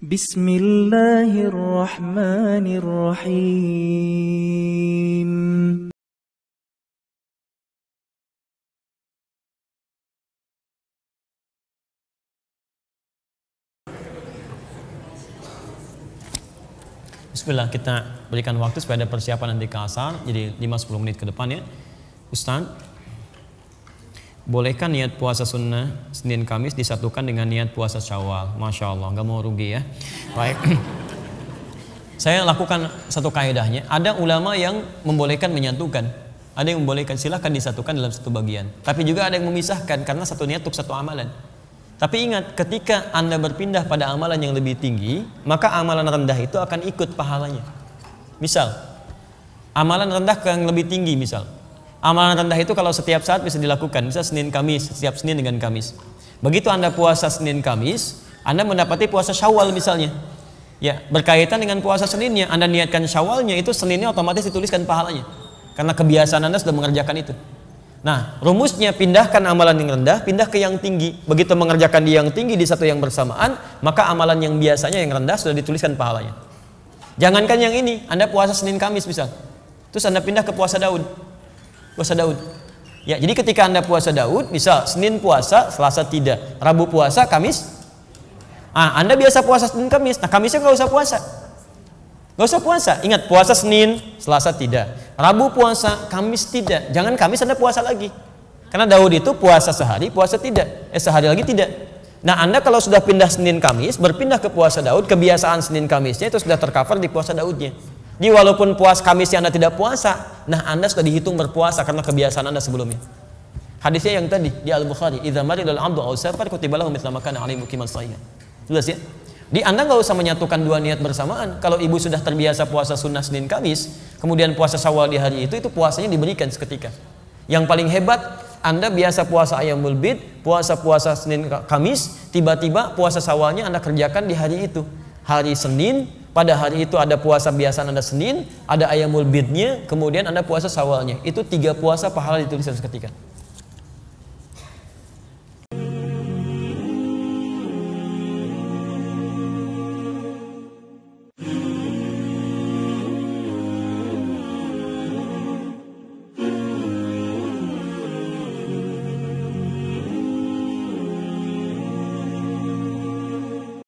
بسم الله الرحمن الرحيم Bismillah kita berikan waktu supaya ada persiapan nanti ke asar jadi 5-10 menit ke depan ya Ustaz, Bolehkah niat puasa sunnah Senin Kamis disatukan dengan niat puasa Syawal? Masya Allah, nggak mau rugi ya. Baik. Saya lakukan satu kaidahnya. Ada ulama yang membolehkan menyatukan. Ada yang membolehkan silahkan disatukan dalam satu bagian. Tapi juga ada yang memisahkan karena satu niat untuk satu amalan. Tapi ingat, ketika Anda berpindah pada amalan yang lebih tinggi, maka amalan rendah itu akan ikut pahalanya. Misal, amalan rendah ke yang lebih tinggi misal Amalan rendah itu kalau setiap saat bisa dilakukan, bisa Senin Kamis, setiap Senin dengan Kamis. Begitu Anda puasa Senin Kamis, Anda mendapati puasa Syawal misalnya. Ya, berkaitan dengan puasa Seninnya, Anda niatkan Syawalnya itu Seninnya otomatis dituliskan pahalanya. Karena kebiasaan Anda sudah mengerjakan itu. Nah, rumusnya pindahkan amalan yang rendah, pindah ke yang tinggi. Begitu mengerjakan di yang tinggi di satu yang bersamaan, maka amalan yang biasanya yang rendah sudah dituliskan pahalanya. Jangankan yang ini, Anda puasa Senin Kamis bisa, Terus Anda pindah ke puasa Daud puasa Daud. Ya, jadi ketika Anda puasa Daud, bisa Senin puasa, Selasa tidak, Rabu puasa, Kamis ah Anda biasa puasa Senin Kamis. Nah, Kamisnya nggak usah puasa. Nggak usah puasa. Ingat, puasa Senin, Selasa tidak. Rabu puasa, Kamis tidak. Jangan Kamis Anda puasa lagi. Karena Daud itu puasa sehari, puasa tidak. Eh sehari lagi tidak. Nah, Anda kalau sudah pindah Senin Kamis, berpindah ke puasa Daud, kebiasaan Senin Kamisnya itu sudah tercover di puasa Daudnya. Jadi walaupun puas Kamisnya Anda tidak puasa, Nah, Anda sudah dihitung berpuasa karena kebiasaan Anda sebelumnya. Hadisnya yang tadi di Al-Bukhari, "Idza maridul 'abdu aw safar kutiba lahu mithla ma kana 'alaihi muqiman shayya." Jelas ya? Di Anda nggak usah menyatukan dua niat bersamaan. Kalau ibu sudah terbiasa puasa sunnah Senin Kamis, kemudian puasa Syawal di hari itu, itu puasanya diberikan seketika. Yang paling hebat, Anda biasa puasa ayam bid, puasa-puasa Senin Kamis, tiba-tiba puasa Syawalnya Anda kerjakan di hari itu. Hari Senin, pada hari itu ada puasa biasa Anda Senin, ada ayamul bidnya, kemudian Anda puasa sawalnya. Itu tiga puasa pahala ditulis seketika.